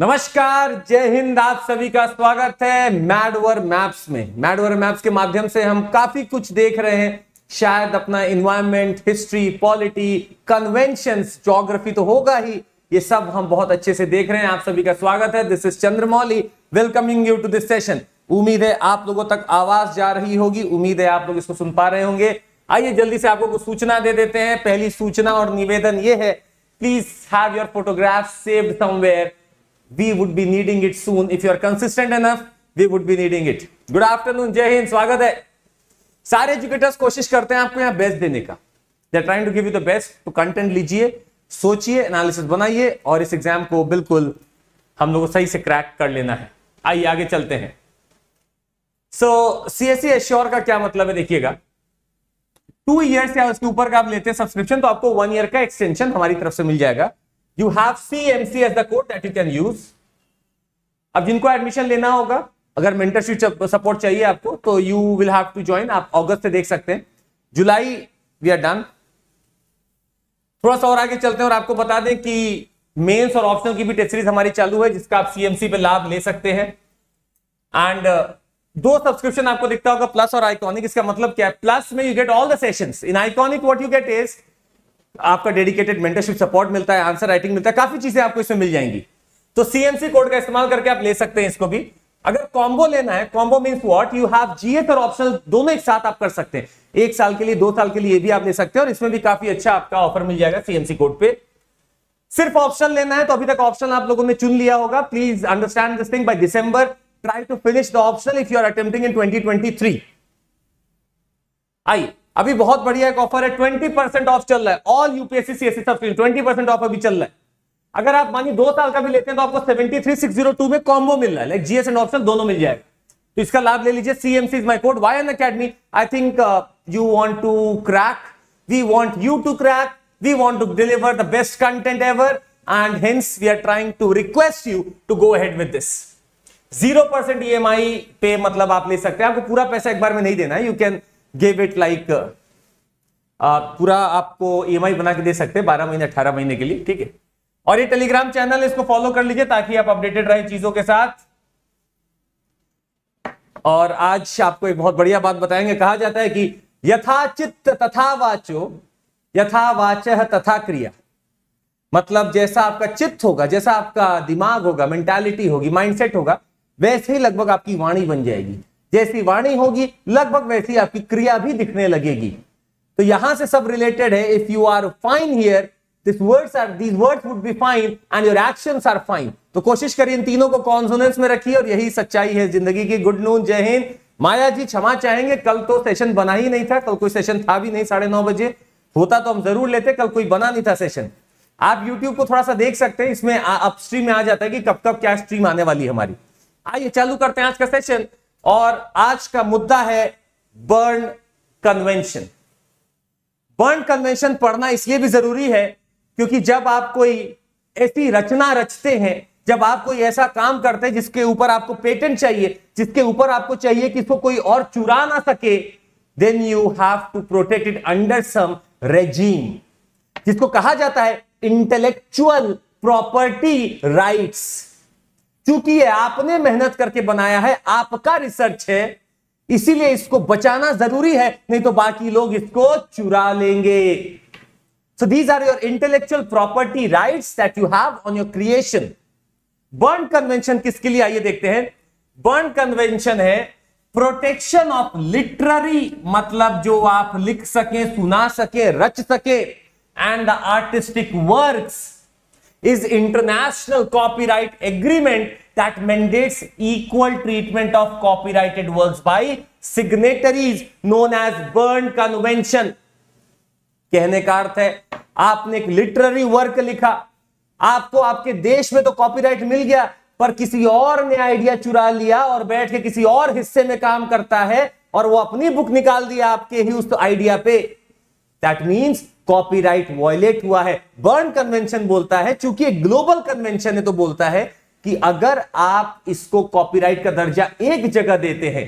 नमस्कार जय हिंद आप सभी का स्वागत है मैडवर मैप्स में मैडवर मैप्स के माध्यम से हम काफी कुछ देख रहे हैं शायद अपना environment history polity convention geography तो होगा ही ये सब हम बहुत अच्छे से देख रहे हैं आप सभी का स्वागत है this is Chandramouli welcoming you to this session उम्मीद है आप लोगों तक आवाज जा रही होगी उम्मीद है आप लोग इसको सुन पा रहे होंगे आइए जल्दी से आपको कुछ सूचना दे देते हैं पहली सूचना और निवेदन ये है please have your photograph saved somewhere we would be needing it soon if you are consistent enough we would be needing it good afternoon jai hind स्वागत है सारे एजुकेटर्स कोशिश करते हैं आपको यहाँ बेस्ट देने का they trying to give you the best तो कंटेंट लीजिए सोचिए एनालिसिस बनाइए और इस एग्जाम को बिल्कुल हम लोग को सही से क्रैक कर लेना है आइए आगे चलते हैं सो सी एस एश्योर का क्या मतलब है देखिएगा टू ईयर्स या उसके ऊपर का आप लेते हैं सब्सक्रिप्शन तो आपको वन ईयर का एक्सटेंशन हमारी तरफ से मिल जाएगा you have C M C as the code that you can use अब जिनको एडमिशन लेना होगा अगर मेंटरशिप सपोर्ट चाहिए आपको तो you will have to join आप अगस्त से देख सकते हैं जुलाई वी आर डन थोड़ा सा और आगे चलते हैं और आपको बता दें कि मेंस और ऑप्शनल की भी टेस्ट सीरीज हमारी चालू है जिसका आप सीएमसी पे लाभ ले सकते हैं एंड uh, दो सब्सक्रिप्शन आपको दिखता होगा प्लस और आइकॉनिक इसका मतलब क्या है प्लस में you get all the sessions in iconic what you get is आपका डेडिकेटेड मेंटरशिप सपोर्ट मिलता है आंसर राइटिंग मिलता है काफी चीजें आपको इसमें मिल जाएंगी तो सीएमसी कोड का इस्तेमाल करके आप ले सकते हैं इसको भी अगर कॉम्बो लेना है combo mean what you have GA और ऑप्शन दोनों एक साथ आप कर सकते हैं एक साल के लिए दो साल के लिए भी आप ले सकते हैं और इसमें भी काफी अच्छा आपका ऑफर मिल जाएगा सीएमसी कोड पे सिर्फ ऑप्शन लेना है तो अभी तक ऑप्शन आप लोगों ने चुन लिया होगा please understand this thing by December try to finish the option if you are attempting in 2023 आइए अभी बहुत बढ़िया एक ऑफर है ट्वेंटी परसेंट ऑफ चल रहा है all UPSC C S C सब ट्वेंटी परसेंट ऑफ अभी चल रहा है अगर आप मानिए दो साल का भी लेते हैं तो आपको seventy three six zero two में कॉम्बो मिल रहा है लाइक जीएस एंड ऑप्शन दोनों मिल जाएगा तो इसका लाभ ले लीजिए CMC is my code Y N academy I think you want to crack we want you to crack we want to deliver the best content ever and hence we are trying to request you to go head with this zero percent e pay मतलब आप ले सकते हैं आपको पूरा पैसा एक बार में नहीं देना है you can gave it like पूरा आपको ई e बना के दे सकते हैं बारह महीने अठारह महीने के लिए ठीक है और ये टेलीग्राम चैनल है इसको फॉलो कर लीजिए ताकि आप अपडेटेड रहे चीजों के साथ और आज आपको एक बहुत बढ़िया बात बताएंगे कहा जाता है कि यथाचित तथा वाचो यथा वाच तथा क्रिया मतलब जैसा आपका चित्त होगा जैसा आपका दिमाग होगा मेंटालिटी होगी माइंडसेट होगा वैसे ही लगभग आपकी वाणी बन जाएगी जैसी वाणी होगी लगभग वैसी आपकी क्रिया भी दिखने लगेगी तो यहां से सब रिलेटेड है if you are fine here this words are these words would be fine and your action are fine तो कोशिश करिए इन तीनों को कॉन्सोनेंस में रखिए और यही सच्चाई है जिंदगी की गुड नून जय हिंद माया जी क्षमा चाहेंगे कल तो सेशन बना ही नहीं था कल कोई सेशन था भी नहीं साढ़े नौ बजे होता तो हम जरूर लेते कल कोई बना नहीं था सेशन आप YouTube को थोड़ा सा देख सकते हैं इसमें अपस्ट्रीम में आ जाता है कि कब कब क्या स्ट्रीम आने वाली हमारी आइए चालू करते हैं आज का सेशन और आज का मुद्दा है बर्न कन्वेंशन बर्न कन्वेंशन पढ़ना इसलिए भी जरूरी है क्योंकि जब आप कोई ऐसी रचना रचते हैं जब आप कोई ऐसा काम करते हैं जिसके ऊपर आपको पेटेंट चाहिए जिसके ऊपर आपको चाहिए कि इसको कोई और चुरा ना सके then you have to protect it under some regime जिसको कहा जाता है इंटेलेक्चुअल प्रॉपर्टी राइट्स क्योंकि ये आपने मेहनत करके बनाया है आपका रिसर्च है इसीलिए इसको बचाना जरूरी है नहीं तो बाकी लोग इसको चुरा लेंगे so these are your intellectual property right that you have on your creation Berne Convention किसके लिए आइए देखते हैं बर्न कन्वेंशन है प्रोटेक्शन ऑफ लिटररी मतलब जो आप लिख सके सुना सके रच सके and the artistic works is international copyright agreement that mandates equal treatment of copyrighted works by signatories known as Berne convention कहने का अर्थ है आपने एक लिटररी वर्क लिखा आपको तो आपके देश में तो कॉपीराइट मिल गया पर किसी और ने आइडिया चुरा लिया और बैठ के किसी और हिस्से में काम करता है और वो अपनी बुक निकाल दिया आपके ही उस तो आइडिया पे दैट मींस कॉपीराइट वॉयलेट हुआ है बर्न कन्वेंशन बोलता है चूंकि ग्लोबल कन्वेंशन है तो बोलता है कि अगर आप इसको कॉपीराइट का दर्जा एक जगह देते हैं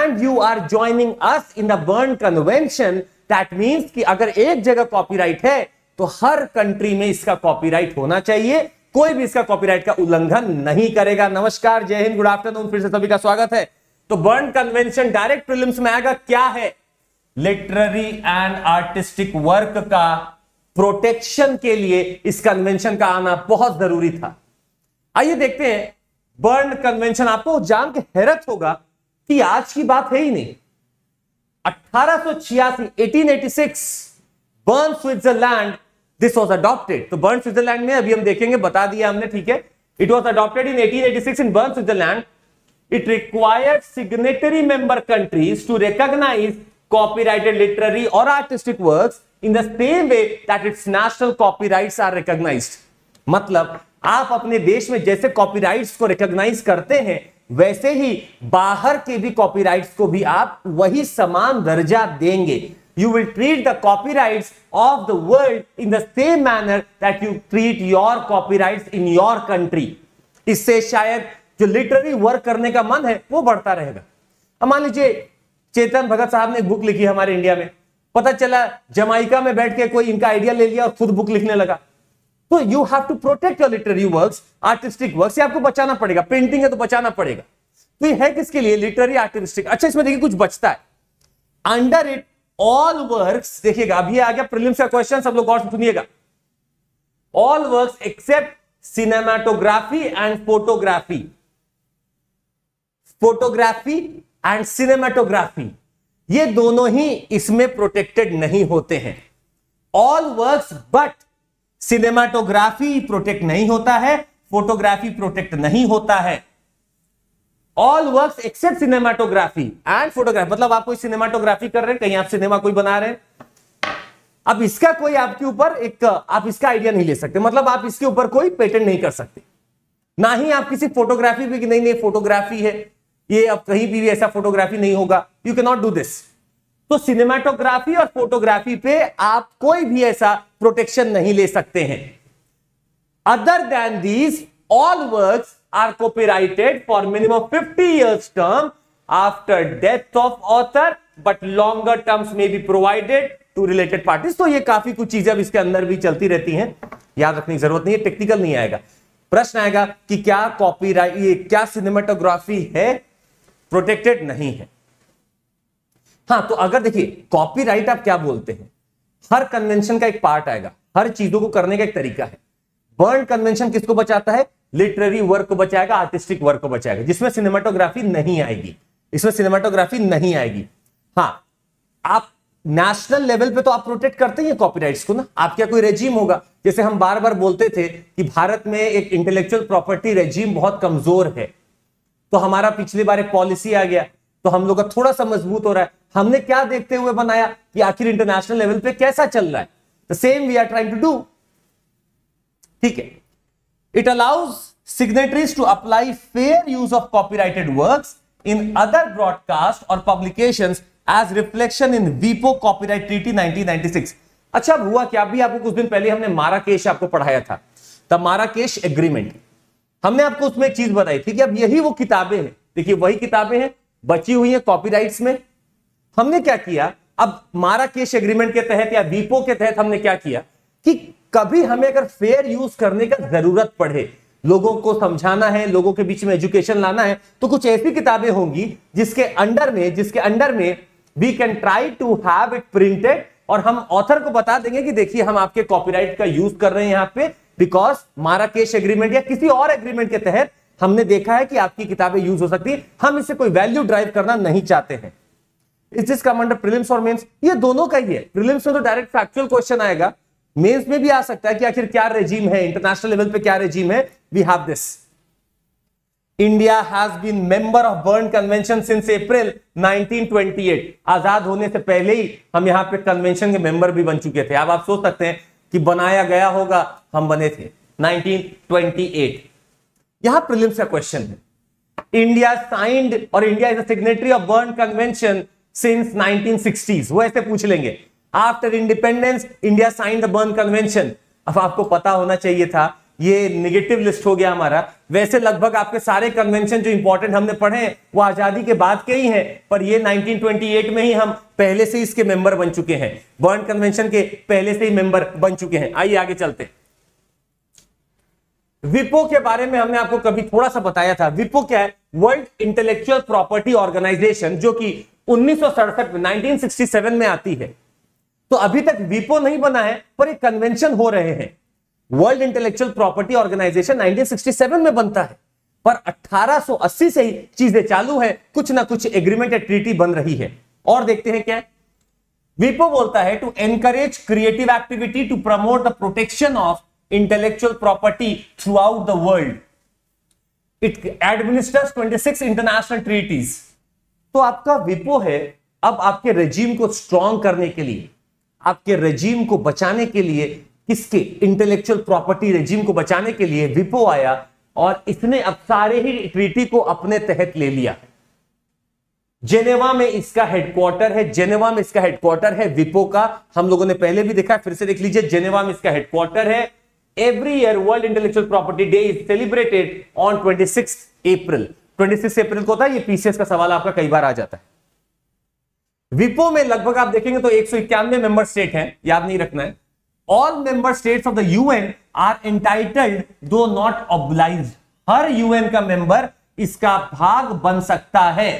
and you are joining us in the Berne Convention that means कि अगर एक जगह कॉपीराइट है तो हर कंट्री में इसका कॉपीराइट होना चाहिए कोई भी इसका कॉपीराइट का उल्लंघन नहीं करेगा नमस्कार जय हिंद गुड आफ्टरनून फिर से सभी का स्वागत है तो बर्न कन्वेंशन डायरेक्ट प्रिलिम्स में आएगा क्या है लिटररी एंड आर्टिस्टिक वर्क का प्रोटेक्शन के लिए इस कन्वेंशन का आना बहुत जरूरी था आइए देखते हैं बर्न कन्वेंशन आपको जान के हैरत होगा कि आज की बात है ही नहीं 1886 1886 Berne Switzerland this was adopted तो बर्न स्विट्जरलैंड में अभी हम देखेंगे बता दिया हमने ठीक है it was adopted in 1886 in Berne Switzerland it required signatory member countries to recognise copyrighted literary or artistic works in the same way that its national copyrights are recognized. matlab aap apne desh mein jaise copyrights ko recognize karte hain वैसे ही बाहर के भी copyrights को भी आप वही समान दर्जा देंगे you will treat the copyrights of the world in the same manner that you treat your copyrights in your country इससे शायद जो लिटरेरी वर्क करने का मन है वो बढ़ता रहेगा मान लीजिए चेतन भगत साहब ने एक बुक लिखी हमारे इंडिया में पता चला जमाइका में बैठ के कोई इनका आइडिया ले लिया और खुद बुक लिखने लगा तो you have to protect your literary works artistic works ये आपको बचाना पड़ेगा पेंटिंग है तो बचाना पड़ेगा तो ये है किसके लिए लिटरेरी आर्टिस्टिक अच्छा इसमें देखिए कुछ बचता है अंडर इट ऑल वर्क देखिएगा अभी आ गया प्रिलिम्स का क्वेश्चन सब लोग और सुनिएगा all work except cinematography and photography photography and cinematography ये दोनों ही इसमें प्रोटेक्टेड नहीं होते हैं all works but cinematography protect नहीं होता है फोटोग्राफी प्रोटेक्ट नहीं होता है all works except cinematography and photography मतलब आप कोई सिनेमाटोग्राफी कर रहे हैं कहीं आप सिनेमा कोई बना रहे हैं अब इसका कोई आपके ऊपर एक आप इसका आइडिया नहीं ले सकते मतलब आप इसके ऊपर कोई पेटेंट नहीं कर सकते ना ही आप किसी फोटोग्राफी भी नहीं नहीं फोटोग्राफी है ये अब कहीं भी ऐसा फोटोग्राफी नहीं होगा you can not do this तो सिनेमाटोग्राफी और फोटोग्राफी पे आप कोई भी ऐसा प्रोटेक्शन नहीं ले सकते हैं other than these all work are copyrighted for minimum 50 years term after death of author but longer terms may be provided to related parties तो ये काफी कुछ चीजें अब इसके अंदर भी चलती रहती हैं याद रखने की जरूरत नहीं है टेक्निकल नहीं आएगा प्रश्न आएगा कि क्या कॉपीराइट ये क्या सिनेमाटोग्राफी है प्रोटेक्टेड नहीं है हाँ तो अगर देखिए कॉपीराइट आप क्या बोलते हैं हर कन्वेंशन का एक पार्ट आएगा हर चीजों को करने का एक तरीका है बर्न कन्वेंशन किसको बचाता है लिटरेरी वर्क को बचाएगा आर्टिस्टिक वर्क को बचाएगा जिसमें सिनेमाटोग्राफी नहीं आएगी इसमें सिनेमाटोग्राफी नहीं आएगी हाँ आप नेशनल लेवल पे तो आप प्रोटेक्ट करते हैं कॉपीराइट्स को ना क्या कोई रेजीम होगा जैसे हम बार बार बोलते थे कि भारत में एक इंटेलेक्चुअल प्रॉपर्टी रेजीम बहुत कमजोर है तो हमारा पिछली बार एक पॉलिसी आ गया तो हम लोग का थोड़ा सा मजबूत हो रहा है हमने क्या देखते हुए बनाया कि आखिर इंटरनेशनल लेवल पे कैसा चल रहा है the same we are trying to do ठीक है it allows signatories to apply fair use in copyrighted works in other broadcasts or publications as reflection in WIPO Copyright Treaty 1996. अच्छा हुआ क्या भी आपको कुछ दिन पहले हमने माराकेश आपको पढ़ाया था द माराकेश एग्रीमेंट हमने आपको उसमें एक चीज बताई थी कि अब यही वो किताबें हैं देखिए वही किताबें हैं बची हुई हैं कॉपीराइट्स में हमने क्या किया अब मारा केस एग्रीमेंट के तहत या बीपो के तहत हमने क्या किया कि कभी हमें अगर फेयर यूज करने का जरूरत पड़े लोगों को समझाना है लोगों के बीच में एजुकेशन लाना है तो कुछ ऐसी किताबें होंगी जिसके अंडर में जिसके अंडर में we can try to have it printed और हम ऑथर को बता देंगे कि देखिए हम आपके कॉपीराइट का यूज कर रहे हैं यहाँ पे बिकॉज माराकेश एग्रीमेंट या किसी और एग्रीमेंट के तहत हमने देखा है कि आपकी किताबें यूज हो सकती हम इससे कोई वैल्यू ड्राइव करना नहीं चाहते हैं इस जिस कमांडर प्रिलिम्स और मेंस ये दोनों का ही है प्रिलिम्स में तो डायरेक्ट फैक्चुअल क्वेश्चन आएगा मेंस में भी आ सकता है कि आखिर क्या रेजीम है इंटरनेशनल लेवल पे क्या रेजीम है we have this India has been member of Berne Convention since April 1928 आजाद होने से पहले ही हम यहां पे कन्वेंशन के मेंबर भी बन चुके थे अब आप सोच सकते हैं कि बनाया गया होगा हम बने थे 1928 यहां प्रिलिम्स का क्वेश्चन है इंडिया साइंड और India is a signatory of Berne Convention since 1960s वो ऐसे पूछ लेंगे after independence India signed the Berne Convention अब आपको पता होना चाहिए था ये निगेटिव लिस्ट हो गया हमारा वैसे लगभग आपके सारे कन्वेंशन जो इंपॉर्टेंट हमने पढ़े हैं वो आजादी के बाद के ही हैं पर ये 1928 में ही हम पहले से इसके मेंबर बन चुके हैं बर्न कन्वेंशन के पहले से ही मेंबर बन चुके हैं आइए आगे चलते विपो के बारे में हमने आपको कभी थोड़ा सा बताया था विपो क्या है वर्ल्ड इंटेलेक्चुअल प्रॉपर्टी ऑर्गेनाइजेशन जो कि उन्नीस में 1967 में आती है तो अभी तक विपो नहीं बना है पर एक कन्वेंशन हो रहे हैं वर्ल्ड इंटेलेक्चुअल प्रॉपर्टी ऑर्गेनाइजेशन 1967 में बनता है पर 1880 से ही चीजें चालू है कुछ ना कुछ एग्रीमेंट या ट्रीटी बन रही है और देखते हैं क्या विपो बोलता है to encourage creative activity to promote the protection of intellectual property throughout the world it administers 26 international treaties तो आपका विपो है अब आपके रेजीम को स्ट्रॉन्ग करने के लिए आपके रेजीम को बचाने के लिए किसके इंटेलेक्चुअल प्रॉपर्टी रेजिम को बचाने के लिए विपो आया और इसने अब सारे ही ट्रीटी को अपने तहत ले लिया जेनेवा में इसका हेडक्वार्टर है जेनेवा में इसका हेडक्वार्टर है विपो का हम लोगों ने पहले भी देखा फिर से देख लीजिए जेनेवा में इसका हेडक्वार्टर है every year World Intellectual Property Day is celebrated on twenty April twenty April को होता है ये पीसीएस का सवाल आपका कई बार आ जाता है विपो में लगभग आप देखेंगे तो एक सौ इक्यानवे मेंबर स्टेट हैं याद नहीं रखना है all member states of the UN are entitled though not oblige हर यूएन का मेंबर इसका भाग बन सकता है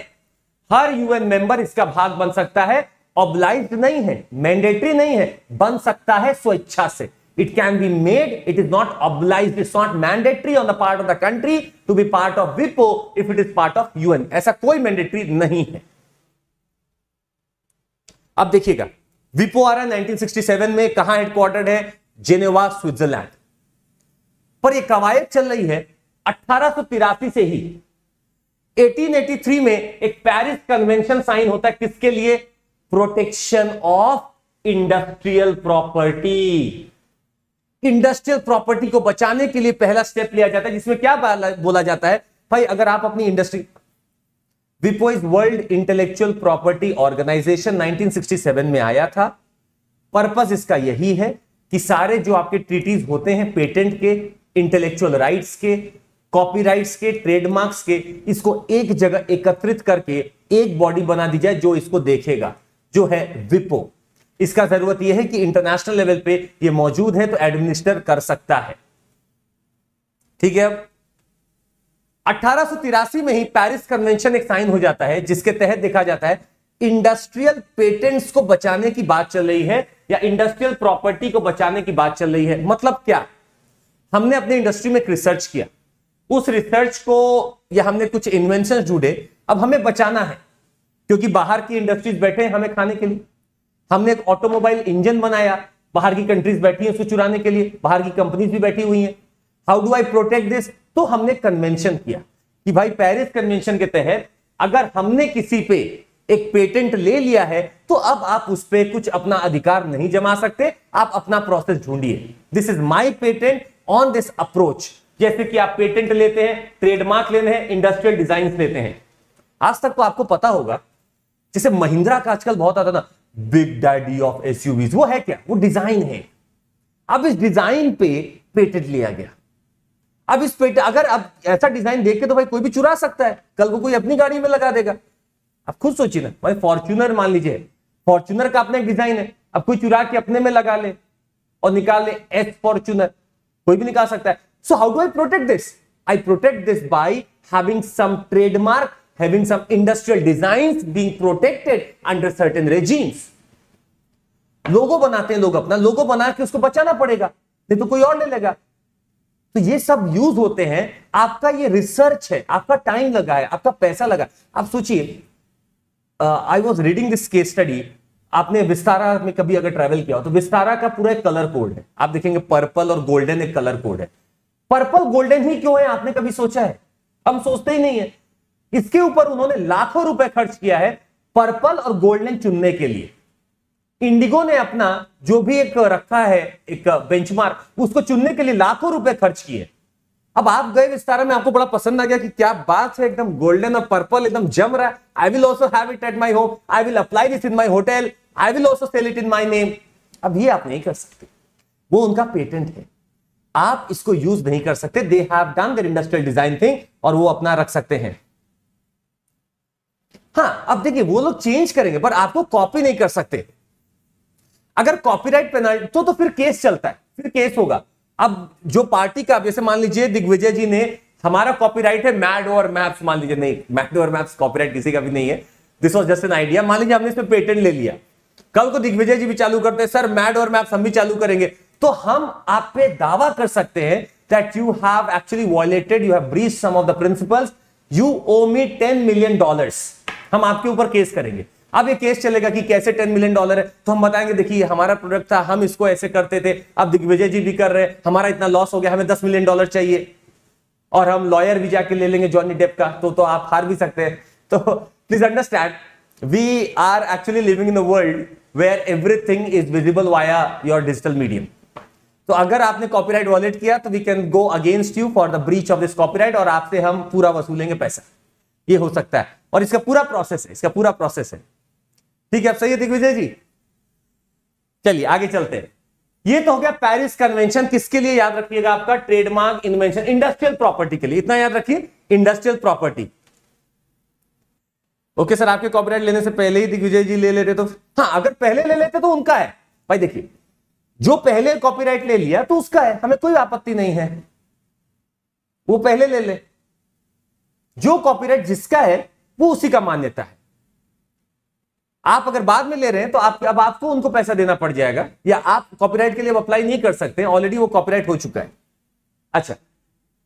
हर यूएन मेंबर इसका भाग बन सकता है ऑब्लाइज नहीं है मैंडेटरी नहीं है बन सकता है स्वेच्छा से it can be made it is not oblige it not mandatory on the part of the country to be part of विपो if it is part of UN ऐसा कोई मैंडेटरी नहीं है अब देखिएगा विपोआरा 1967 में कहा हेडक्वार्टर्ड है जेनेवा स्विट्जरलैंड पर यह कवायद चल रही है अठारह से ही 1883 में एक पेरिस कन्वेंशन साइन होता है किसके लिए protection of industrial property industrial property को बचाने के लिए पहला स्टेप लिया जाता है जिसमें क्या बोला जाता है भाई अगर आप अपनी इंडस्ट्री विपो is World Intellectual Property Organization 1967 में आया था पर्पस इसका यही है कि सारे जो आपके ट्रीटीज होते हैं पेटेंट के इंटेलेक्चुअल राइट्स के कॉपीराइट्स के ट्रेडमार्क्स के इसको एक जगह एकत्रित करके एक बॉडी बना दी जाए जो इसको देखेगा जो है विपो इसका जरूरत यह है कि इंटरनेशनल लेवल पे ये मौजूद है तो एडमिनिस्टर कर सकता है ठीक है अब 1883 में ही पेरिस कन्वेंशन एक साइन हो जाता है जिसके तहत देखा जाता है इंडस्ट्रियल पेटेंट्स को बचाने की बात चल रही है या इंडस्ट्रियल प्रॉपर्टी को बचाने की बात चल रही है मतलब क्या हमने अपने इंडस्ट्री में रिसर्च किया उस रिसर्च को या हमने कुछ इन्वेंशन जुड़े अब हमें बचाना है क्योंकि बाहर की इंडस्ट्रीज बैठे हैं हमें खाने के लिए हमने एक ऑटोमोबाइल इंजन बनाया बाहर की कंट्रीज बैठी है उसको चुराने के लिए बाहर की कंपनीज भी बैठी हुई हैं how do I protect this तो हमने कन्वेंशन किया कि भाई पेरिस कन्वेंशन के तहत अगर हमने किसी पे एक पेटेंट ले लिया है तो अब आप उस पर कुछ अपना अधिकार नहीं जमा सकते आप अपना प्रोसेस ढूंढिए this is my patent on this approach जैसे कि आप पेटेंट लेते हैं ट्रेडमार्क लेते हैं इंडस्ट्रियल डिजाइन लेते हैं आज तक तो आपको पता होगा जैसे महिंद्रा का आजकल बहुत आता ना बिग डैडी ऑफ एसयूवीज वो है क्या वो डिजाइन है अब इस डिजाइन पे पेटेंट लिया गया अब इस पेट अगर अब ऐसा डिजाइन देख के तो भाई कोई भी चुरा सकता है कल को कोई अपनी गाड़ी में लगा देगा अब खुद सोचिए ना भाई फॉर्च्यूनर मान लीजिए फॉर्च्यूनर का अपना एक डिजाइन है अब कोई चुरा के अपने में लगा ले और निकाल ले एस फॉर्च्यूनर कोई भी निकाल सकता है so how do I protect this I protect this by having some trademark having some industrial design being protected under certain regimes. Logo बनाते हैं लोग अपना लोगो बना के उसको बचाना पड़ेगा नहीं तो कोई और ले लेगा तो ये सब यूज होते हैं आपका ये रिसर्च है आपका टाइम लगा है आपका पैसा लगा आप सोचिए I was reading this case study आपने विस्तारा में कभी अगर ट्रेवल किया हो तो विस्तारा का पूरा एक कलर कोड है आप देखेंगे पर्पल और गोल्डन एक कलर कोड है पर्पल गोल्डन ही क्यों है आपने कभी सोचा है हम सोचते ही नहीं है इसके ऊपर उन्होंने लाखों रुपए खर्च किया है पर्पल और गोल्डन चुनने के लिए इंडिगो ने अपना जो भी एक रखा है एक बेंचमार्क उसको चुनने के लिए लाखों रुपए खर्च किए अब आप गए विस्तारा में आपको बड़ा पसंद आ गया कि क्या बात है एकदम गोल्डन और पर्पल एकदम जम रहा है I will also have it at my home I will apply this in my hotel I will also sell it in my name अब ये आप नहीं कर सकते वो उनका पेटेंट है आप इसको यूज नहीं कर सकते they have done their industrial design thing और वो अपना रख सकते हैं हाँ अब देखिए वो लोग चेंज करेंगे पर आपको कॉपी नहीं कर सकते अगर कॉपीराइट पेनाल्टी तो तो फिर केस चलता है फिर केस होगा अब जो पार्टी का जैसे मान लीजिए दिग्विजय जी ने हमारा कॉपीराइट है मैड ओवर मैप्स मान लीजिए नहीं मैड ओवर मैप्स कॉपीराइट किसी का भी नहीं है this was just an idea मान लीजिए हमने इसमें पेटेंट ले लिया कल को दिग्विजय जी भी चालू करते हैं सर मैड ओवर मैप्स हम भी चालू करेंगे तो हम आप पे दावा कर सकते हैं that you have actually violated you have breach some of the principles you owe me ten million dollars हम आपके ऊपर केस करेंगे अब ये केस चलेगा कि कैसे टेन मिलियन डॉलर है तो हम बताएंगे देखिए हमारा प्रोडक्ट था हम इसको ऐसे करते थे अब दिग्विजय जी भी कर रहे हैं हमारा इतना लॉस हो गया हमें दस मिलियन डॉलर चाहिए और हम लॉयर भी जाके ले लेंगे जॉनी डेप का तो तो आप हार भी सकते हैं तो please understand we are actually living in the world where everything is visible via your digital medium तो अगर आपने कॉपीराइट वॉलेट किया तो we can go against you for the breach of this copyright और आपसे हम पूरा वसूलेंगे पैसा ये हो सकता है और इसका पूरा प्रोसेस है इसका पूरा प्रोसेस है ठीक है अब सही है दिग्विजय जी चलिए आगे चलते हैं ये तो हो गया पेरिस कन्वेंशन किसके लिए याद रखिएगा आपका ट्रेडमार्क इन्वेंशन इंडस्ट्रियल प्रॉपर्टी के लिए इतना याद रखिए इंडस्ट्रियल प्रॉपर्टी ओके सर आपके कॉपीराइट लेने से पहले ही दिग्विजय जी ले लेते तो हाँ अगर पहले ले लेते तो उनका है भाई देखिए जो पहले कॉपीराइट ले लिया तो उसका है हमें कोई आपत्ति नहीं है वो पहले ले ले जो कॉपीराइट जिसका है वो उसी का मान्यता है आप अगर बाद में ले रहे हैं तो आप अब आपको उनको पैसा देना पड़ जाएगा या आप कॉपीराइट के लिए अप्लाई नहीं कर सकते ऑलरेडी वो कॉपीराइट हो चुका है अच्छा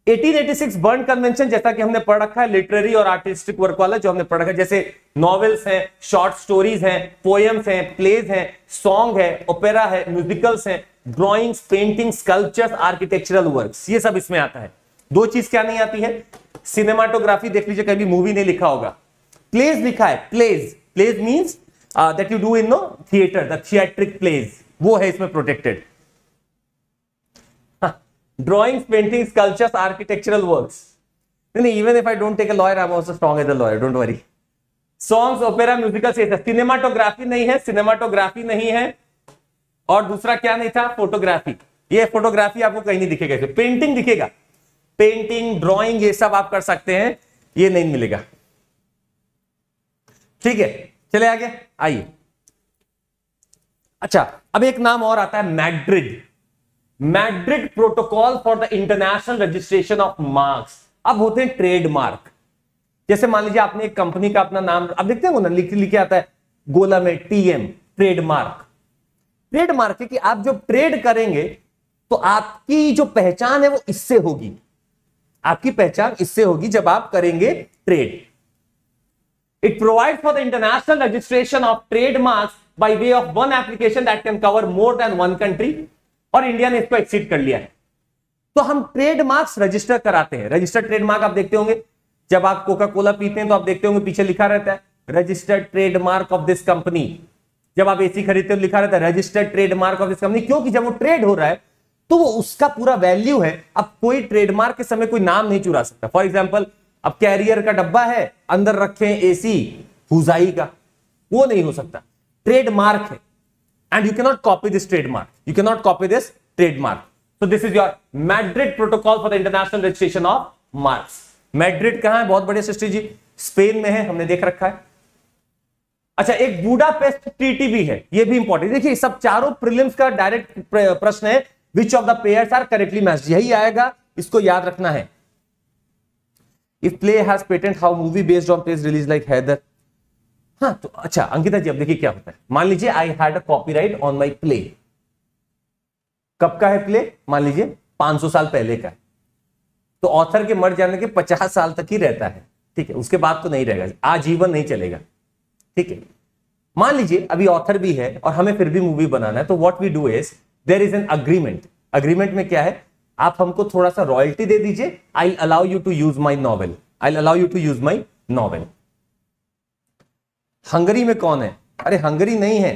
1886 बर्न कन्वेंशन जैसा कि हमने पढ़ रखा है लिटरेरी और आर्टिस्टिक वर्क वाला जो हमने पढ़ रखा है जैसे नॉवेल्स हैं शॉर्ट स्टोरीज हैं पोएम्स हैं प्लेज हैं सॉन्ग है ओपेरा है म्यूजिकल्स हैं drawings paintings sculptures architectural works ये सब इसमें आता है दो चीज क्या नहीं आती है सिनेमाटोग्राफी देख लीजिए कभी मूवी नहीं लिखा होगा प्लेज लिखा है plays plays means that you do in no theatre the theatric वो है इसमें protected drawings paintings cultures architectural works नहीं even if I don't take a lawyer I was a as a lawyer don't worry songs opera musical से cinematography नहीं है cinematography नहीं है और दूसरा क्या नहीं था फोटोग्राफी ये फोटोग्राफी आपको कहीं नहीं दिखेगा इसे पेंटिंग दिखेगा पेंटिंग ड्रॉइंग ये सब आप कर सकते हैं ये नहीं मिलेगा ठीक है चले आगे आइए अच्छा अब एक नाम और आता है Madrid Madrid Protocol for the international registration of marks अब होते हैं ट्रेडमार्क जैसे मान लीजिए आपने एक कंपनी का अपना नाम अब देखते हैं वो ना लिख लिखे आता है गोला में टीएम ट्रेडमार्क ट्रेडमार्क है कि आप जो ट्रेड करेंगे तो आपकी जो पहचान है वो इससे होगी आपकी पहचान इससे होगी जब आप करेंगे trade It provides for the international registration of trademarks by way of one application that can cover more than one country और इंडिया ने इसको एक्सीड कर लिया है तो हम ट्रेडमार्क्स रजिस्टर कराते हैं रजिस्टर्ड ट्रेडमार्क आप देखते होंगे जब आप कोका कोला पीते हैं तो आप देखते होंगे पीछे लिखा रहता है registered trademark of this company जब आप एसी खरीदते हो तो लिखा रहता है registered trademark of this company क्योंकि जब वो ट्रेड हो रहा है तो वो उसका पूरा वैल्यू है अब कोई ट्रेडमार्क के समय कोई नाम नहीं चुरा सकता फॉर एग्जाम्पल अब कैरियर का डब्बा है अंदर रखे एसी हुजाई का वो नहीं हो सकता ट्रेडमार्क है and you cannot copy this trademark you cannot copy this trademark so this is your Madrid Protocol for the international registration of marks Madrid कहा है बहुत बढ़िया सृष्टि जी स्पेन में है हमने देख रखा है अच्छा एक बूढ़ा पेस्ट ट्रीटी भी है ये भी इंपॉर्टेंट देखिए सब चारों प्रिलिम्स का डायरेक्ट प्रश्न है which of the pairs are correctly match यही आएगा इसको याद रखना है if play has patent how movie based on plays release like Haider हाँ तो अच्छा अंकिता जी अब देखिए क्या होता है मान लीजिए I had a copyright on my play कब का है प्ले मान लीजिए 500 साल पहले का तो ऑथर के मर जाने के 50 साल तक ही रहता है ठीक है उसके बाद तो नहीं रहेगा आजीवन नहीं चलेगा ठीक है मान लीजिए अभी ऑथर भी है और हमें फिर भी मूवी बनाना है तो what we do is there is an agreement agreement में क्या है आप हमको थोड़ा सा रॉयल्टी दे दीजिए I allow you to use my novel I allow you to use my novel Hungary में कौन है अरे हंगरी नहीं है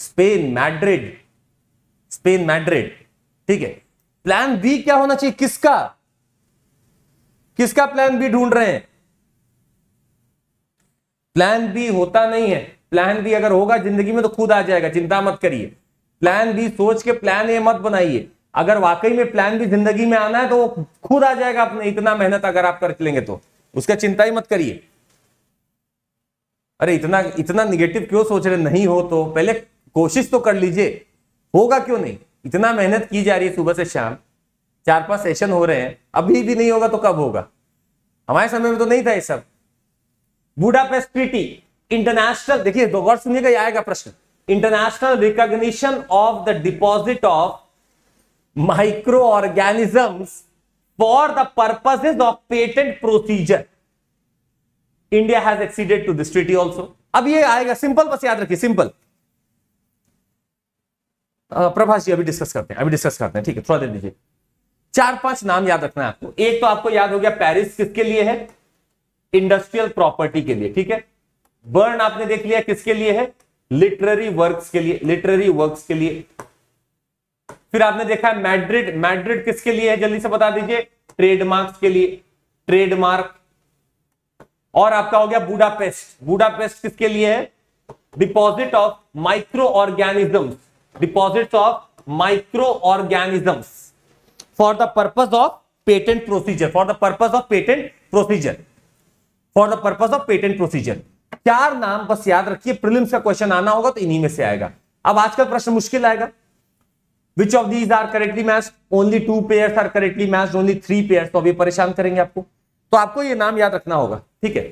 स्पेन मैड्रिड स्पेन मैड्रिड ठीक है प्लान बी क्या होना चाहिए किसका किसका प्लान बी ढूंढ रहे हैं प्लान बी होता नहीं है प्लान बी अगर होगा जिंदगी में तो खुद आ जाएगा चिंता मत करिए प्लान बी सोच के प्लान ए मत बनाइए अगर वाकई में प्लान भी जिंदगी में आना है तो वो खुद आ जाएगा अपने इतना मेहनत अगर आप कर लेंगे तो उसका चिंता ही मत करिए अरे इतना इतना निगेटिव क्यों सोच रहे नहीं हो तो पहले कोशिश तो कर लीजिए होगा क्यों नहीं इतना मेहनत की जा रही है सुबह से शाम चार पांच सेशन हो रहे हैं अभी भी नहीं होगा तो कब होगा हमारे समय में तो नहीं था ये सब बुडापेस्ट ट्रीटी इंटरनेशनल देखिए दो वर्ड सुनिएगा आएगा प्रश्न international recognition of the deposit of microorganisms for the purposes of patent procedure India has acceded to this treaty also अब ये आएगा सिंपल बस याद रखिए सिंपल प्रभाष जी अभी डिस्कस करते हैं अभी डिस्कस करते हैं ठीक है थोड़ा दे दीजिए चार पांच नाम याद रखना है आपको एक तो आपको याद हो गया पेरिस किसके लिए है इंडस्ट्रियल प्रॉपर्टी के लिए ठीक है बर्न आपने देख लिया किसके लिए है लिटरेरी वर्क्स के लिए लिटरेरी वर्क्स के लिए फिर आपने देखा है मैड्रिड मैड्रिड किसके लिए है जल्दी से बता दीजिए ट्रेडमार्क के लिए ट्रेडमार्क और आपका हो गया बूडापेस्ट बूडापेस्ट किसके लिए है deposit of micro organisms deposit of micro organisms for the purpose of patent procedure for the purpose of patent procedure for the purpose of patent procedure चार नाम बस याद रखिए प्रिलिम्स का क्वेश्चन आना होगा तो इन्हीं में से आएगा अब आज का प्रश्न मुश्किल आएगा which of these are correctly matched only two pairs are correctly matched only three pairs तो अभी परेशान करेंगे आपको तो आपको ये नाम याद रखना होगा ठीक है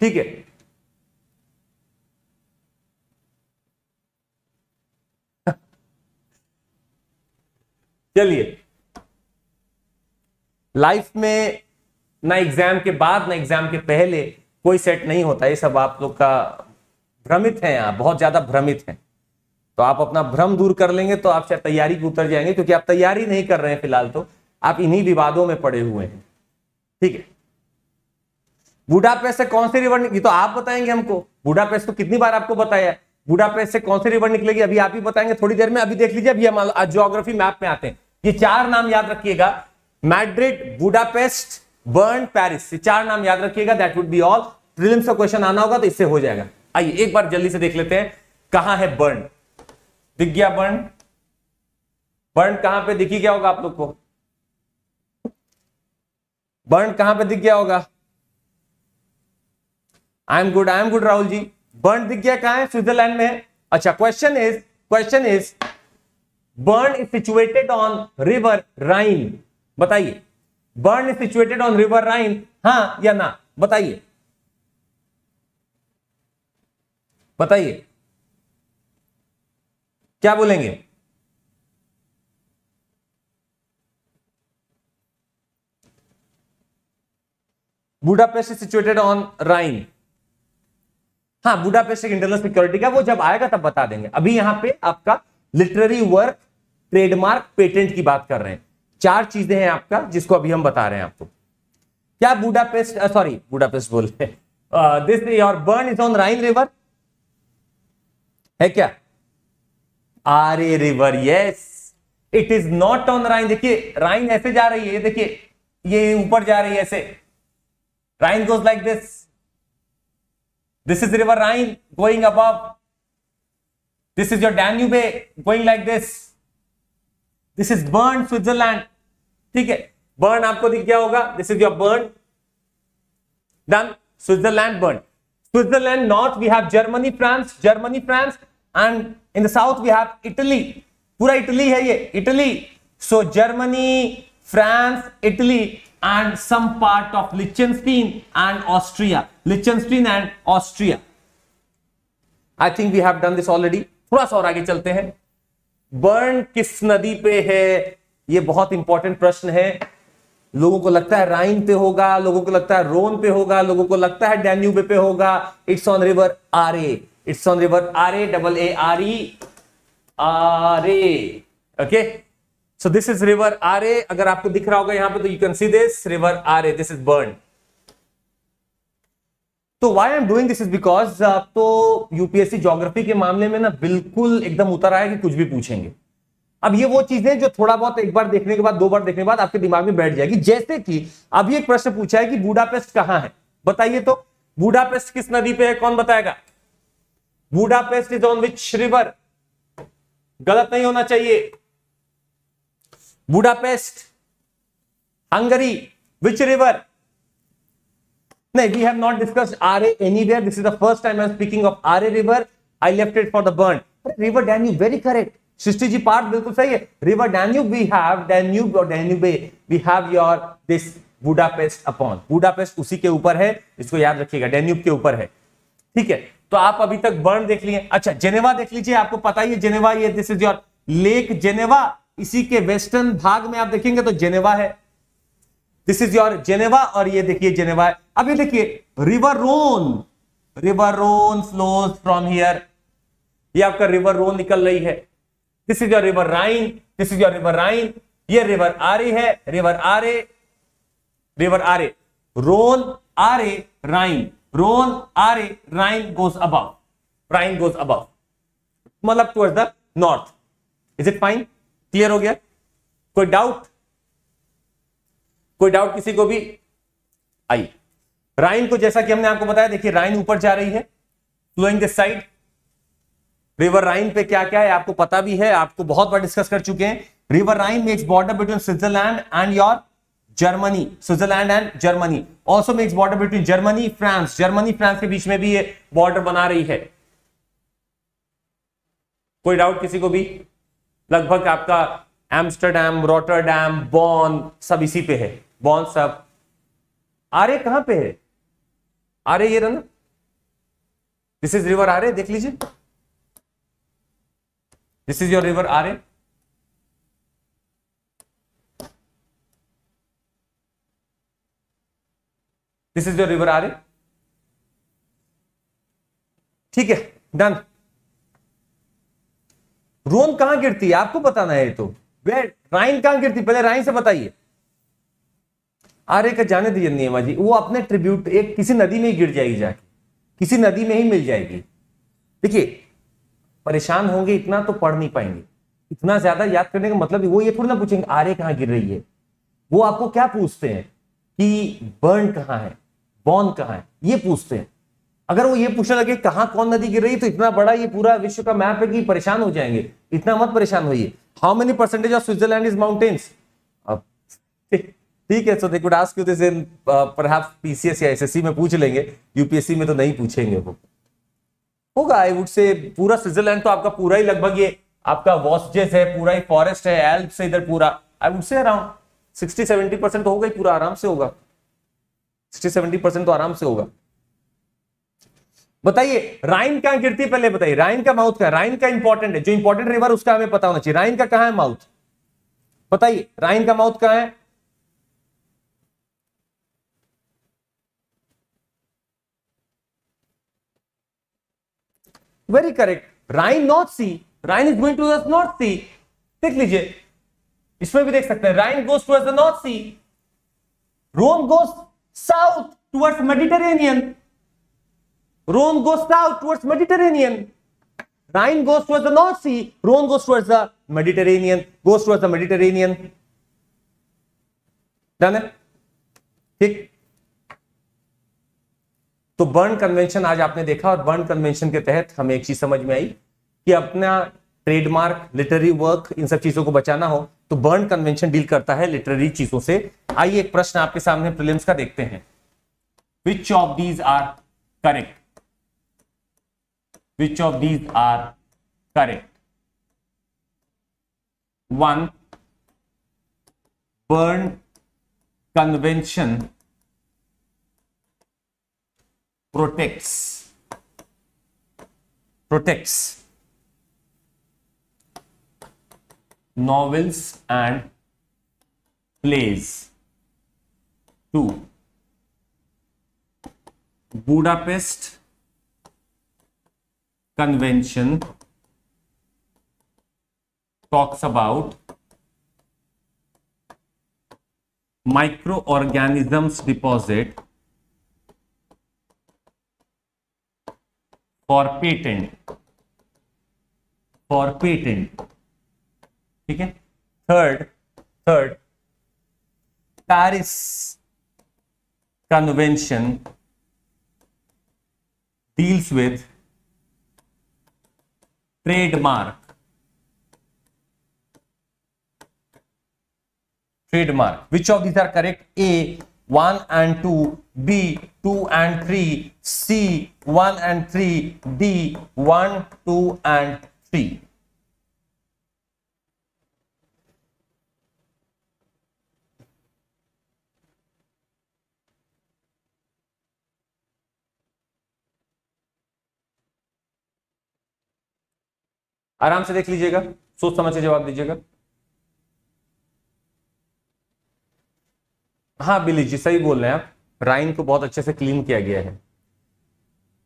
ठीक है चलिए लाइफ में ना एग्जाम के बाद ना एग्जाम के पहले कोई सेट नहीं होता ये सब आप लोग का भ्रमित हैं यहां बहुत ज्यादा भ्रमित हैं तो आप अपना भ्रम दूर कर लेंगे तो आप शायद तैयारी पर उतर जाएंगे क्योंकि आप तैयारी नहीं कर रहे हैं फिलहाल तो आप इन्हीं विवादों में पड़े हुए हैं ठीक है बूढ़ापेस्ट से कौन से रिवर निकली तो आप बताएंगे हमको बूढ़ापेस्ट तो कितनी बार आपको बताया बूढ़ापेस्ट से कौन से रिवर निकलेगी अभी आप ही बताएंगे थोड़ी देर में अभी देख लीजिए अभी हम जोग्राफी मैप में आते हैं ये चार नाम याद रखिएगा मैड्रिड बुडापेस्ट बर्न पेरिस ये चार नाम याद रखिएगा that would be all prelims का क्वेश्चन आना होगा तो इससे हो जाएगा आइए एक बार जल्दी से देख लेते हैं कहां है बर्न दिख गया बर्न बर्न कहां पे दिखी गया होगा आप लोग को बर्न कहां पे दिख गया होगा I am good I am good Rahul ji Bern दिख गया कहा है स्विट्जरलैंड में अच्छा question is question is Bern is situated on river Rhine बताइए Bern is situated on river Rhine हाँ या ना बताइए बताइए क्या बोलेंगे बुडापेस्ट सिचुएटेड ऑन राइन हाँ बुडापेस्ट एक इंटरनल सिक्योरिटी का वो जब आएगा तब बता देंगे अभी यहां पे आपका लिटरेरी वर्क ट्रेडमार्क पेटेंट की बात कर रहे हैं चार चीजें हैं आपका जिसको अभी हम बता रहे हैं आपको क्या बुडापेस्ट सॉरी बुडापेस्ट बोल रहे this your Bern is on Rhine river है क्या Aare river yes it is not on Rhine देखिए राइन ऐसे जा रही है देखिए ये ऊपर जा रही है ऐसे Rhine goes like this this is river Rhine going above this is your Danube going like this this is Bern Switzerland ठीक है बर्न आपको दिख गया होगा this is your Bern done Switzerland Bern Switzerland north we have Germany France Germany France and in the south we have Italy पूरा Italy है ये Italy so Germany France Italy and some part of Liechtenstein and Austria लिचनस्टीन and Austria I think we have done this already थोड़ा सा और आगे चलते हैं burn किस नदी पे है ये बहुत इंपॉर्टेंट प्रश्न है लोगों को लगता है राइन पे होगा लोगों को लगता है रोन पे होगा लोगों को लगता है डेन्यूबे पे होगा it's on river Aare It's on river R A double A R E R A. Okay. So this is river R A. अगर आपको दिख रहा होगा यहाँ पे तो you can see this river R A. This is burn. तो why am doing this is because आप तो यूपीएससी ज्योग्राफी के मामले में ना बिल्कुल एकदम उतर आया कि कुछ भी पूछेंगे अब ये वो चीजें जो थोड़ा बहुत एक बार देखने के बाद दो बार देखने के बाद आपके दिमाग में बैठ जाएगी जैसे कि अभी एक प्रश्न पूछा है कि बूढ़ापेस्ट कहां कहाँ है बताइए तो बूढ़ापेस्ट किस नदी पे है कौन बताएगा Budapest is on which river गलत नहीं होना चाहिए बुडापेस्ट हंगरी विच रिवर नहीं we have not Aare anywhere this is the first time I am speaking of Aare river I left it for the Bern river you very correct Srishti ji part बिल्कुल सही है river Danube we have Danube और बे we have your this Budapest upon Budapest उसी के ऊपर है इसको याद रखिएगा डैन्यूब के ऊपर है ठीक है तो आप अभी तक बर्न देख लिए अच्छा जेनेवा देख लीजिए आपको पता ही है जेनेवा ये this is your lake Geneva इसी के वेस्टर्न भाग में आप देखेंगे तो जेनेवा है दिस इज योर जेनेवा और ये देखिए जेनेवा है अब ये देखिए river Rhone river Rhone flows from here ये आपका रिवर रोन निकल रही है this is your river Rhine this is your river Rhine ये रिवर आरे है river Aare river Aare Rhone Aare Rhine Aare Rhine goes up Rhine goes up मतलब towards the north is it fine clear हो गया कोई doubt कोई doubt किसी को भी आई राइन को जैसा कि हमने आपको बताया देखिए राइन ऊपर जा रही है flowing this side river Rhine पे क्या क्या है आपको पता भी है आपको बहुत बार डिस्कस कर चुके हैं river Rhine makes border between Switzerland and your Germany Switzerland and Germany also makes border between Germany France Germany France के बीच में भी ये बॉर्डर बना रही है कोई डाउट किसी को भी लगभग आपका एम्स्टरडेम रोटरडैम बॉन सब इसी पे है बॉन सब आरे कहां पे है आरे ये रहा दिस इज रिवर आरे देख लीजिए this is your river Aare this is your river Aare ठीक है डन रोन कहां गिरती है आपको बताना है तो वे राइन कहां गिरती पहले राइन से बताइए आर्य का जाने दीजिए नियमा जी वो अपने ट्रिब्यूट एक किसी नदी में ही गिर जाएगी जाके किसी नदी में ही मिल जाएगी देखिए परेशान होंगे इतना तो पढ़ नहीं पाएंगे इतना ज्यादा याद करने का मतलब वो ये थोड़ी ना पूछेंगे आर्य कहाँ गिर रही है वो आपको क्या पूछते हैं कि बर्न कहाँ है बॉन कहाँ है ये पूछते हैं अगर वो ये पूछने लगे कहाँ कौन नदी गिर रही तो इतना बड़ा ये पूरा विश्व का मैप है कि परेशान हो जाएंगे इतना मत परेशान होइए how many percentage of Switzerland is mountains ठीक है so they could ask you this in perhaps PCS या एसएससी में पूछ लेंगे यूपीएससी में तो नहीं पूछेंगे वो होगा आई वुड से पूरा स्विट्जरलैंड तो आपका पूरा ही लगभग ये आपका वॉसजेस है पूरा ही फॉरेस्ट है एल्प्स है इधर पूरा I would say around sixty seventy percent होगा ही पूरा आराम से होगा सिक्सटी सेवेंटी परसेंट तो आराम से होगा बताइए राइन कहां गिरती पहले बताइए राइन का माउथ कहां राइन का इंपॉर्टेंट है जो इंपॉर्टेंट रिवर उसका हमें पता होना चाहिए राइन का कहा है माउथ बताइए राइन का माउथ कहां है very correct Rhine North Sea Rhine is going to the North Sea देख लीजिए इसमें भी देख सकते हैं Rhine goes to the North Sea Rhone goes south towards Mediterranean. Rhone goes south towards Mediterranean. Rhine goes towards the North Sea. Rhone goes towards the Mediterranean. Goes towards the Mediterranean. Done है ठीक तो burn convention आज आपने देखा और burn convention के तहत हमें एक चीज समझ में आई कि अपना ट्रेडमार्क लिटरेरी वर्क इन सब चीजों को बचाना हो तो बर्न कन्वेंशन डील करता है लिटरेरी चीजों से आइए एक प्रश्न आपके सामने प्रिलियम्स का देखते हैं which of these are correct which of these are correct one Berne convention protects protects novels and plays to Budapest Convention talks about microorganisms deposit for patent for patent ठीक है third third Paris convention deals with trademark trademark which of these are correct A one and two B two and three C one and three D one two and three आराम से देख लीजिएगा सोच समझ के जवाब दीजिएगा हाँ बिली जी सही बोल रहे हैं आप राइन को बहुत अच्छे से क्लीन किया गया है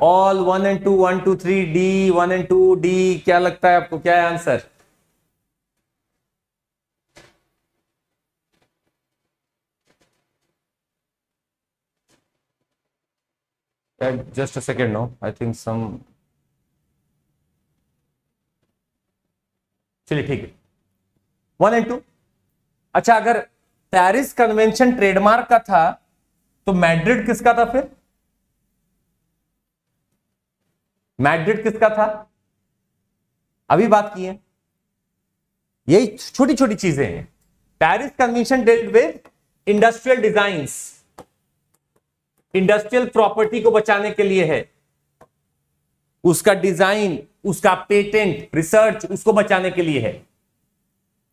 all one and two one two three D one and two D क्या लगता है आपको क्या है answer just a second no I think some चलिए ठीक है वन एंड टू अच्छा अगर पेरिस कन्वेंशन ट्रेडमार्क का था तो मैड्रिड किसका था फिर मैड्रिड किसका था अभी बात की है यही छोटी छोटी चीजें हैं Paris convention dealt with industrial design industrial property को बचाने के लिए है उसका डिजाइन उसका पेटेंट रिसर्च उसको बचाने के लिए है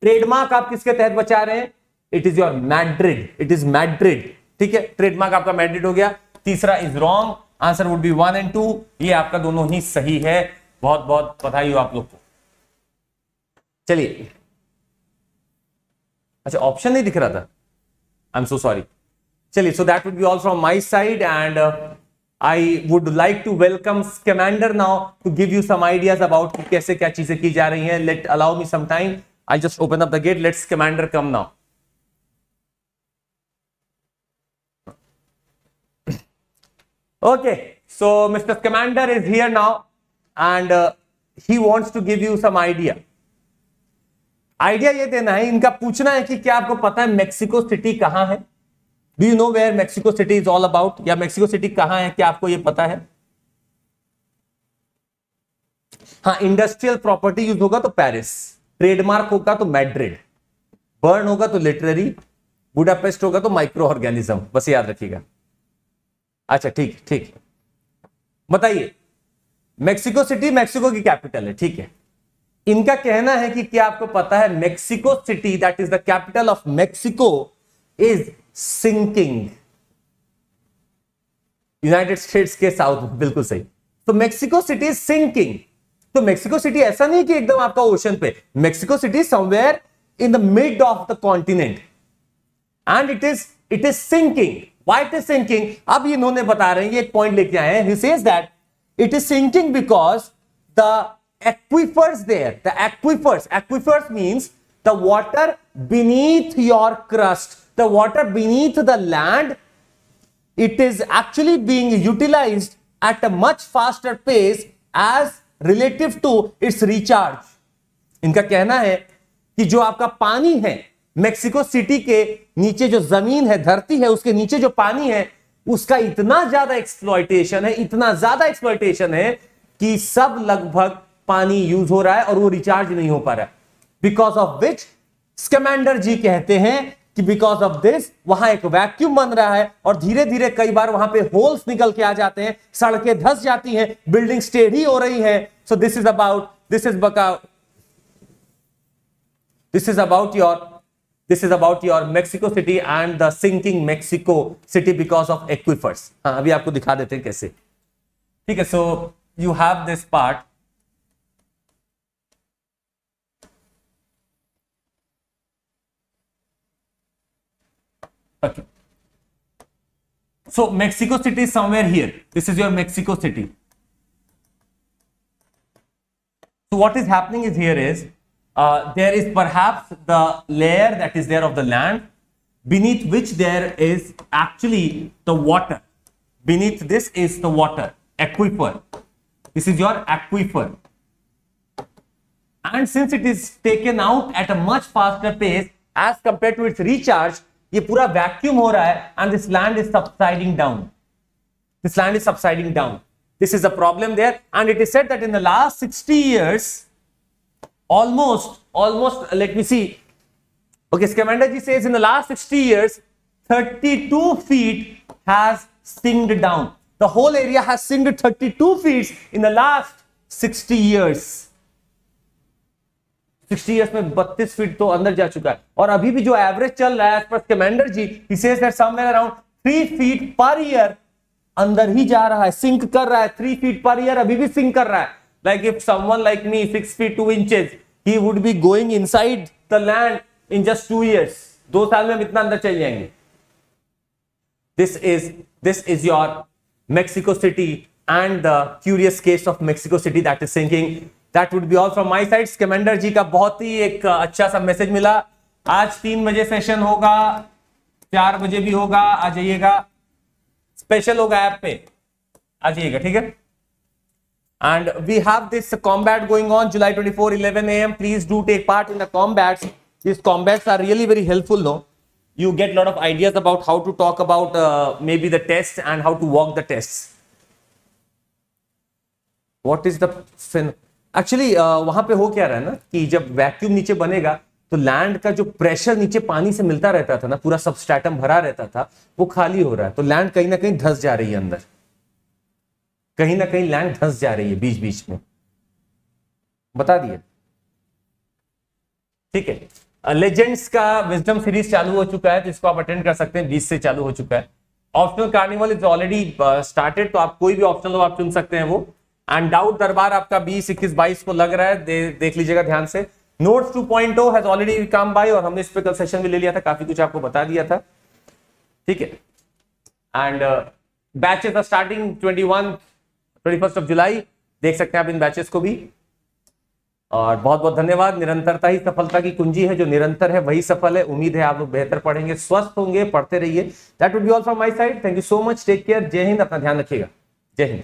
ट्रेडमार्क आप किसके तहत बचा रहे हैं it is your Madrid it is Madrid ठीक है ट्रेडमार्क आपका मैड्रिड हो गया तीसरा is wrong answer would be one and two ये आपका दोनों ही सही है बहुत बहुत पता ही हो आप लोग को चलिए अच्छा ऑप्शन नहीं दिख रहा था आई एम सो सॉरी चलिए so that would be all from my side and I would like to welcome commander now to give you some ideas about कैसे क्या चीजें की जा रही हैं let allow me some time I just open up the gate let's commander come now okay so mister commander is here now and he wants to give you some idea idea ये देना है इनका पूछना है कि क्या आपको पता है मेक्सिको सिटी कहां है do you know where Mexico City is all about या मेक्सिको सिटी कहां है क्या आपको ये पता है हाँ इंडस्ट्रियल प्रॉपर्टी यूज होगा तो पेरिस ट्रेडमार्क होगा तो मैड्रिड बर्न होगा तो लिटरेरी बुडापेस्ट होगा तो माइक्रो ऑर्गेनिज्म बस याद रखिएगा अच्छा ठीक ठीक बताइए मेक्सिको सिटी मेक्सिको की कैपिटल है ठीक है इनका कहना है कि क्या आपको पता है Mexico City that is the capital of Mexico is sinking United States के साउथ में बिल्कुल सही तो मेक्सिको सिटी इज सिंकिंग तो मेक्सिको सिटी ऐसा नहीं कि एकदम आपका ओशन पे Mexico City somewhere in the mid of the continent and it is it is sinking why it is sinking अब इन्होंने बता रहे हैं ये एक पॉइंट लेके आए हैं says that it is sinking because the aquifers there the aquifers aquifers means the water beneath your crust the water beneath the land, it is actually being utilized at a much faster pace as relative to its recharge. इनका कहना है कि जो आपका पानी है Mexico city के नीचे जो जमीन है धरती है उसके नीचे जो पानी है उसका इतना ज्यादा एक्सप्लॉयटेशन है इतना ज्यादा एक्सप्लॉयटेशन है कि सब लगभग पानी यूज हो रहा है और वो रिचार्ज नहीं हो पा रहा है बिकॉज ऑफ विच स्कमेंडर जी कहते हैं कि बिकॉज ऑफ दिस वहां एक वैक्यूम बन रहा है और धीरे धीरे कई बार वहां पे होल्स निकल के आ जाते हैं सड़कें धस जाती हैं बिल्डिंग स्टेडी हो रही है so this is about this is about this is about your this is about your Mexico City and the sinking Mexico City because of aquifers हाँ अभी आपको दिखा देते हैं कैसे ठीक है so you have this part Okay. So Mexico City is somewhere here. This is your Mexico City. So what is happening is here is uh, there is perhaps the layer that is there of the land beneath which there is actually the water. Beneath this is the water, aquifer. This is your aquifer. And since it is taken out at a much faster pace as compared to its recharge, ये पूरा vacuum हो रहा है and this land is subsiding this land is subsiding down. This is a problem there. And it is said that in the last 60 years, almost, almost, let me see. Okay, Scamander says in the last 60 years, 32 feet has sinked down. The whole area has sinked 32 feet in the last 60 years. Sixty years में बत्तीस feet तो अंदर जा चुका है और अभी भी जो एवरेज चल रहा है एज पर कमेंडर जी इसे somewhere around three feet per year अंदर ही जा रहा है सिंक कर रहा है थ्री फीट पर ईयर अभी भी सिंक कर रहा है like if someone like me six feet two inches he would be going inside the land in just two years दो साल में हम इतना अंदर चल जाएंगे this is this is your Mexico City and the curious case of Mexico City that is sinking that would be all from my side commander ji का बहुत ही एक uh, अच्छा सा मैसेज मिला आज तीन बजे सेशन होगा चार बजे भी होगा आ जाइएगा स्पेशल होगा ऐप पे आ जाइएगा ठीक है and we have this combat going on July twenty four am please do take part in the combat this combats are really very helpful no you get lot of ideas about how to talk about maybe the test and how to walk the test what is then actually uh, वहां पे हो क्या रहा है ना कि जब vacuum नीचे बनेगा तो लैंड का जो प्रेशर नीचे पानी से मिलता रहता था ना पूरा सबस्टैटम भरा रहता था वो खाली हो रहा है तो लैंड कहीं ना कहीं धस जा रही है अंदर कहीं ना कहीं लैंड धस जा रही है बीच बीच में बता दिए ठीक है लेजेंड्स का विजडम सीरीज चालू हो चुका है तो इसको आप अटेंड कर सकते हैं बीच से चालू हो चुका है optional carnival is already started तो आप कोई भी ऑप्शनल आप चुन सकते हैं वो एंड डाउट दरबार आपका बीस इक्कीस बाईस को लग रहा है दे, देख लीजिएगा ध्यान से notes to point already come by और हमने इस पर कल सेशन भी ले लिया था काफी कुछ आपको बता दिया था ठीक है and batches are starting twenty first of July देख सकते हैं आप इन बैचेस को भी और बहुत बहुत धन्यवाद निरंतरता ही सफलता की कुंजी है जो निरंतर है वही सफल है उम्मीद है आप लोग बेहतर पढ़ेंगे स्वस्थ होंगे पढ़ते रहिए that would be all from my side thank you so much take care जय हिंद अपना ध्यान रखिएगा जय हिंद